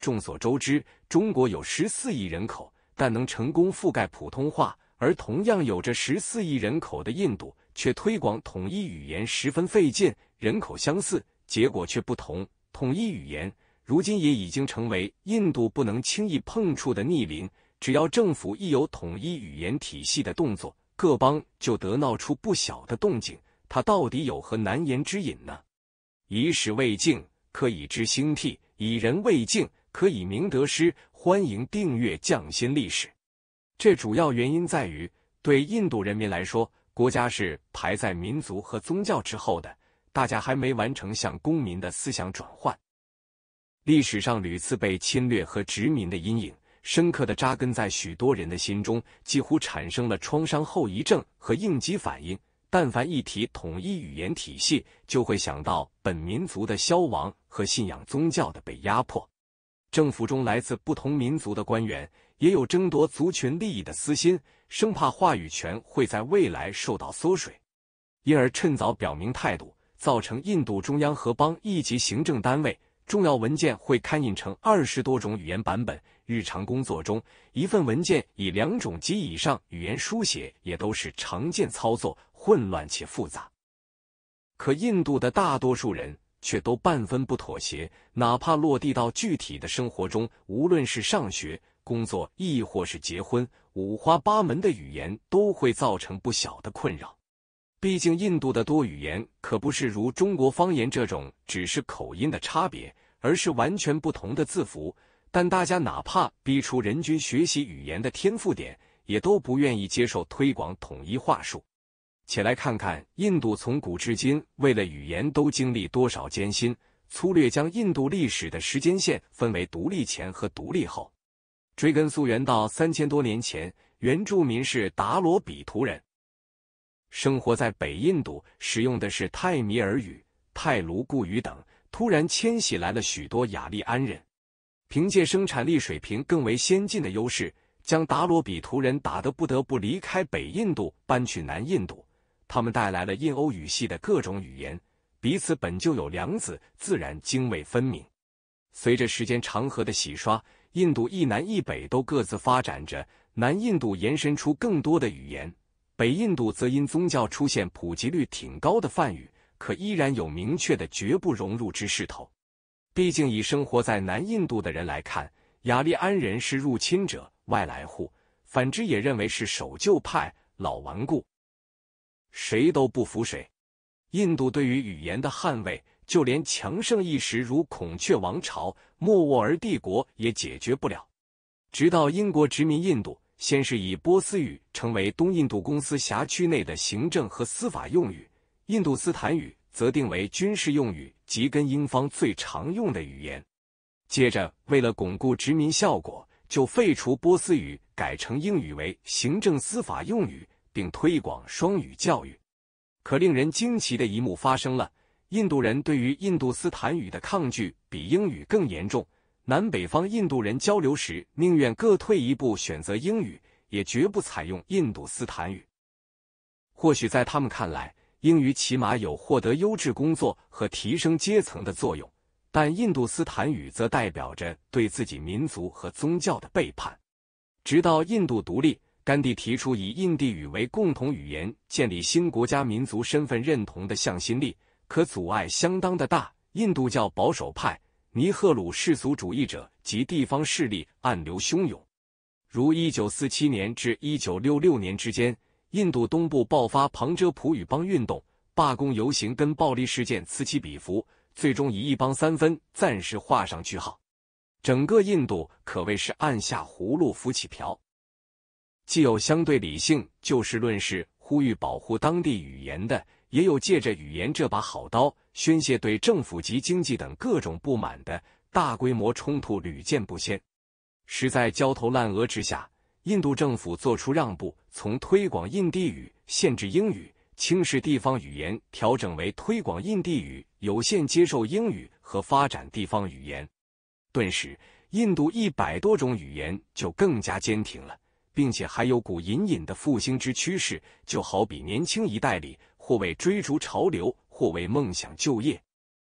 众所周知，中国有十四亿人口，但能成功覆盖普通话；而同样有着十四亿人口的印度，却推广统一语言十分费劲。人口相似，结果却不同。统一语言如今也已经成为印度不能轻易碰触的逆鳞。只要政府一有统一语言体系的动作，各邦就得闹出不小的动静。它到底有何难言之隐呢？以史为镜，可以知兴替；以人为镜。可以明得失，欢迎订阅匠心历史。这主要原因在于，对印度人民来说，国家是排在民族和宗教之后的，大家还没完成向公民的思想转换。历史上屡次被侵略和殖民的阴影，深刻的扎根在许多人的心中，几乎产生了创伤后遗症和应激反应。但凡一提统一语言体系，就会想到本民族的消亡和信仰宗教的被压迫。政府中来自不同民族的官员也有争夺族群利益的私心，生怕话语权会在未来受到缩水，因而趁早表明态度。造成印度中央和邦一级行政单位重要文件会刊印成二十多种语言版本，日常工作中一份文件以两种及以上语言书写也都是常见操作，混乱且复杂。可印度的大多数人。却都半分不妥协，哪怕落地到具体的生活中，无论是上学、工作，亦或是结婚，五花八门的语言都会造成不小的困扰。毕竟印度的多语言可不是如中国方言这种只是口音的差别，而是完全不同的字符。但大家哪怕逼出人均学习语言的天赋点，也都不愿意接受推广统一话术。且来看看印度从古至今为了语言都经历多少艰辛。粗略将印度历史的时间线分为独立前和独立后。追根溯源到三千多年前，原住民是达罗比图人，生活在北印度，使用的是泰米尔语、泰卢固语等。突然迁徙来了许多雅利安人，凭借生产力水平更为先进的优势，将达罗比图人打得不得不离开北印度，搬去南印度。他们带来了印欧语系的各种语言，彼此本就有梁子，自然泾渭分明。随着时间长河的洗刷，印度一南一北都各自发展着。南印度延伸出更多的语言，北印度则因宗教出现普及率挺高的梵语，可依然有明确的绝不融入之势头。毕竟以生活在南印度的人来看，雅利安人是入侵者、外来户；反之也认为是守旧派、老顽固。谁都不服谁。印度对于语言的捍卫，就连强盛一时如孔雀王朝、莫卧儿帝国也解决不了。直到英国殖民印度，先是以波斯语成为东印度公司辖区内的行政和司法用语，印度斯坦语则定为军事用语及跟英方最常用的语言。接着，为了巩固殖民效果，就废除波斯语，改成英语为行政司法用语。并推广双语教育。可令人惊奇的一幕发生了：印度人对于印度斯坦语的抗拒比英语更严重。南北方印度人交流时，宁愿各退一步，选择英语，也绝不采用印度斯坦语。或许在他们看来，英语起码有获得优质工作和提升阶层的作用，但印度斯坦语则代表着对自己民族和宗教的背叛。直到印度独立。甘地提出以印地语为共同语言，建立新国家民族身份认同的向心力，可阻碍相当的大。印度教保守派、尼赫鲁世俗主义者及地方势力暗流汹涌。如1947年至1966年之间，印度东部爆发旁遮普语邦运动、罢工、游行跟暴力事件此起彼伏，最终以一邦三分暂时画上句号。整个印度可谓是按下葫芦浮起瓢。既有相对理性就事论事呼吁保护当地语言的，也有借着语言这把好刀宣泄对政府及经济等各种不满的大规模冲突屡见不鲜。实在焦头烂额之下，印度政府做出让步，从推广印地语、限制英语、轻视地方语言，调整为推广印地语、有限接受英语和发展地方语言。顿时，印度一百多种语言就更加坚挺了。并且还有股隐隐的复兴之趋势，就好比年轻一代里，或为追逐潮流，或为梦想就业，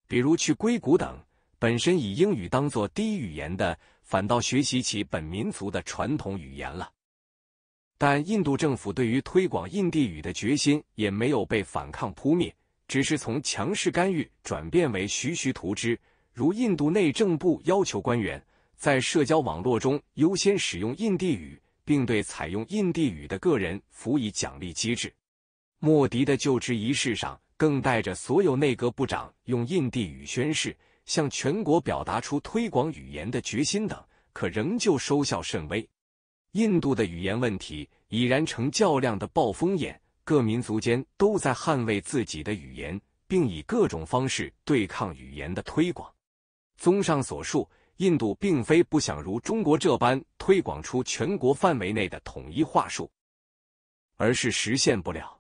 比如去硅谷等。本身以英语当做第一语言的，反倒学习起本民族的传统语言了。但印度政府对于推广印地语的决心也没有被反抗扑灭，只是从强势干预转变为徐徐图之。如印度内政部要求官员在社交网络中优先使用印地语。并对采用印地语的个人辅以奖励机制。莫迪的就职仪式上，更带着所有内阁部长用印地语宣誓，向全国表达出推广语言的决心等，可仍旧收效甚微。印度的语言问题已然成较量的暴风眼，各民族间都在捍卫自己的语言，并以各种方式对抗语言的推广。综上所述。印度并非不想如中国这般推广出全国范围内的统一话术，而是实现不了。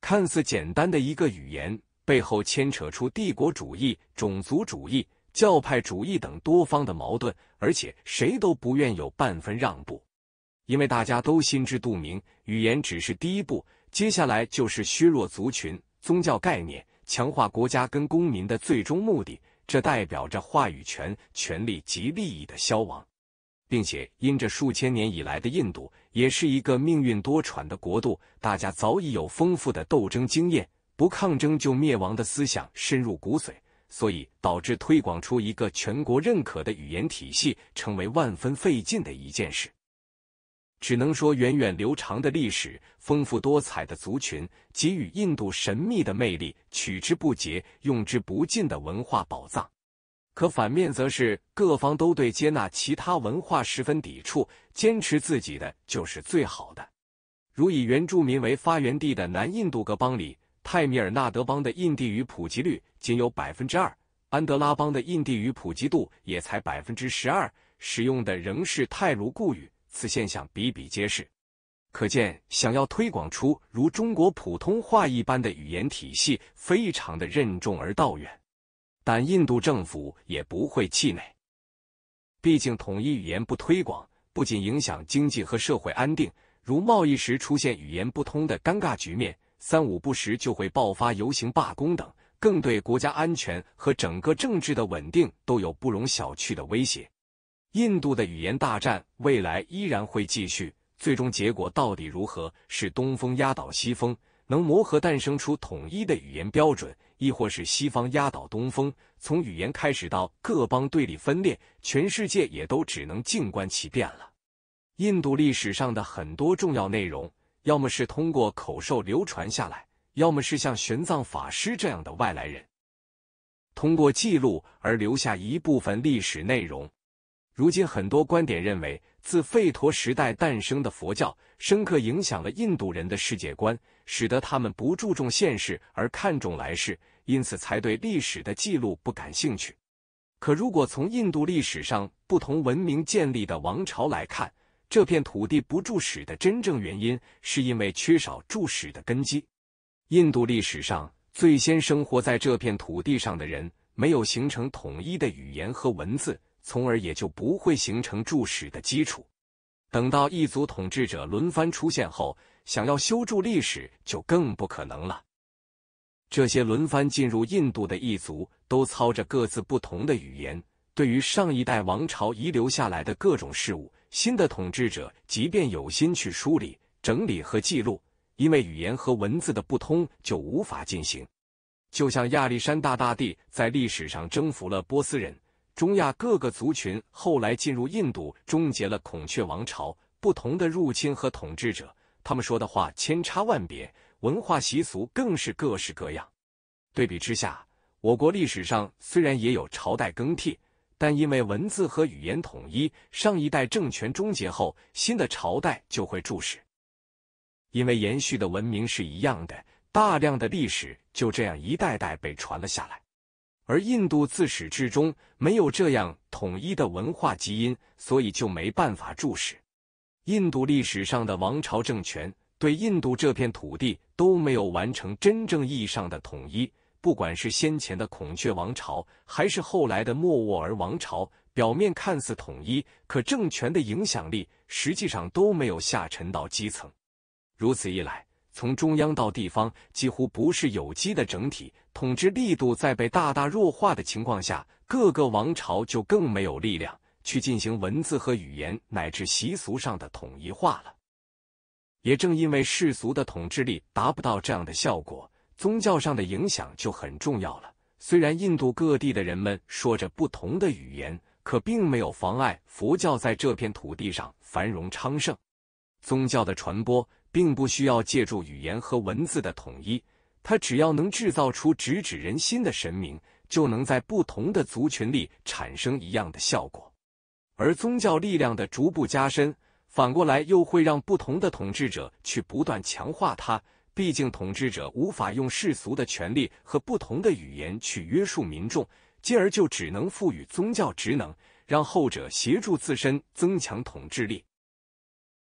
看似简单的一个语言，背后牵扯出帝国主义、种族主义、教派主义等多方的矛盾，而且谁都不愿有半分让步，因为大家都心知肚明，语言只是第一步，接下来就是削弱族群、宗教概念，强化国家跟公民的最终目的。这代表着话语权、权力及利益的消亡，并且因这数千年以来的印度也是一个命运多舛的国度，大家早已有丰富的斗争经验，不抗争就灭亡的思想深入骨髓，所以导致推广出一个全国认可的语言体系，成为万分费劲的一件事。只能说，源远流长的历史、丰富多彩的族群，给予印度神秘的魅力，取之不竭、用之不尽的文化宝藏。可反面则是各方都对接纳其他文化十分抵触，坚持自己的就是最好的。如以原住民为发源地的南印度各邦里，泰米尔纳德邦的印地语普及率仅有百分之二，安德拉邦的印地语普及度也才百分之十二，使用的仍是泰卢固语。此现象比比皆是，可见想要推广出如中国普通话一般的语言体系，非常的任重而道远。但印度政府也不会气馁，毕竟统一语言不推广，不仅影响经济和社会安定，如贸易时出现语言不通的尴尬局面，三五不时就会爆发游行罢工等，更对国家安全和整个政治的稳定都有不容小觑的威胁。印度的语言大战未来依然会继续，最终结果到底如何？是东风压倒西风，能磨合诞生出统一的语言标准，亦或是西方压倒东风？从语言开始到各邦对立分裂，全世界也都只能静观其变了。印度历史上的很多重要内容，要么是通过口授流传下来，要么是像玄奘法师这样的外来人通过记录而留下一部分历史内容。如今，很多观点认为，自吠陀时代诞生的佛教深刻影响了印度人的世界观，使得他们不注重现世而看重来世，因此才对历史的记录不感兴趣。可如果从印度历史上不同文明建立的王朝来看，这片土地不注史的真正原因，是因为缺少注史的根基。印度历史上最先生活在这片土地上的人，没有形成统一的语言和文字。从而也就不会形成注史的基础。等到异族统治者轮番出现后，想要修筑历史就更不可能了。这些轮番进入印度的异族都操着各自不同的语言，对于上一代王朝遗留下来的各种事物，新的统治者即便有心去梳理、整理和记录，因为语言和文字的不通，就无法进行。就像亚历山大大帝在历史上征服了波斯人。中亚各个族群后来进入印度，终结了孔雀王朝。不同的入侵和统治者，他们说的话千差万别，文化习俗更是各式各样。对比之下，我国历史上虽然也有朝代更替，但因为文字和语言统一，上一代政权终结后，新的朝代就会注释。因为延续的文明是一样的，大量的历史就这样一代代被传了下来。而印度自始至终没有这样统一的文化基因，所以就没办法注释。印度历史上的王朝政权对印度这片土地都没有完成真正意义上的统一，不管是先前的孔雀王朝，还是后来的莫卧儿王朝，表面看似统一，可政权的影响力实际上都没有下沉到基层。如此一来。从中央到地方，几乎不是有机的整体，统治力度在被大大弱化的情况下，各个王朝就更没有力量去进行文字和语言乃至习俗上的统一化了。也正因为世俗的统治力达不到这样的效果，宗教上的影响就很重要了。虽然印度各地的人们说着不同的语言，可并没有妨碍佛教在这片土地上繁荣昌盛。宗教的传播。并不需要借助语言和文字的统一，他只要能制造出直指人心的神明，就能在不同的族群里产生一样的效果。而宗教力量的逐步加深，反过来又会让不同的统治者去不断强化它。毕竟，统治者无法用世俗的权利和不同的语言去约束民众，进而就只能赋予宗教职能，让后者协助自身增强统治力。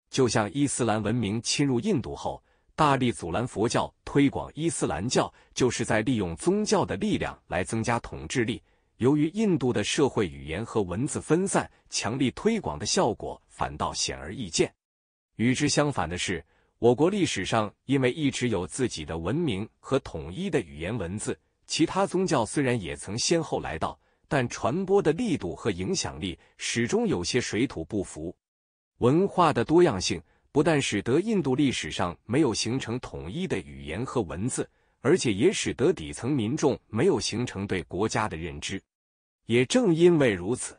就像伊斯兰文明侵入印度后，大力阻拦佛教推广伊斯兰教，就是在利用宗教的力量来增加统治力。由于印度的社会语言和文字分散，强力推广的效果反倒显而易见。与之相反的是，我国历史上因为一直有自己的文明和统一的语言文字，其他宗教虽然也曾先后来到，但传播的力度和影响力始终有些水土不服。文化的多样性不但使得印度历史上没有形成统一的语言和文字，而且也使得底层民众没有形成对国家的认知。也正因为如此，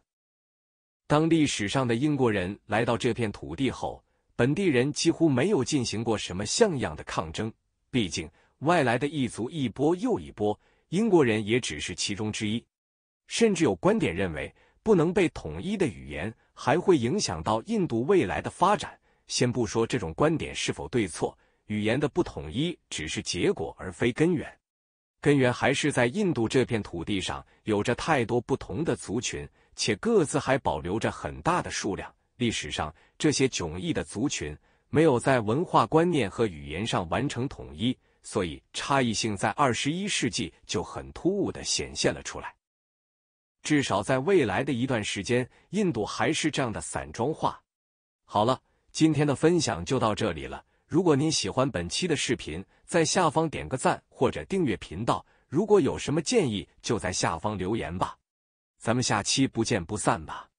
当历史上的英国人来到这片土地后，本地人几乎没有进行过什么像样的抗争。毕竟，外来的一族一波又一波，英国人也只是其中之一。甚至有观点认为。不能被统一的语言，还会影响到印度未来的发展。先不说这种观点是否对错，语言的不统一只是结果而非根源，根源还是在印度这片土地上有着太多不同的族群，且各自还保留着很大的数量。历史上，这些迥异的族群没有在文化观念和语言上完成统一，所以差异性在二十一世纪就很突兀的显现了出来。至少在未来的一段时间，印度还是这样的散装化。好了，今天的分享就到这里了。如果您喜欢本期的视频，在下方点个赞或者订阅频道。如果有什么建议，就在下方留言吧。咱们下期不见不散吧。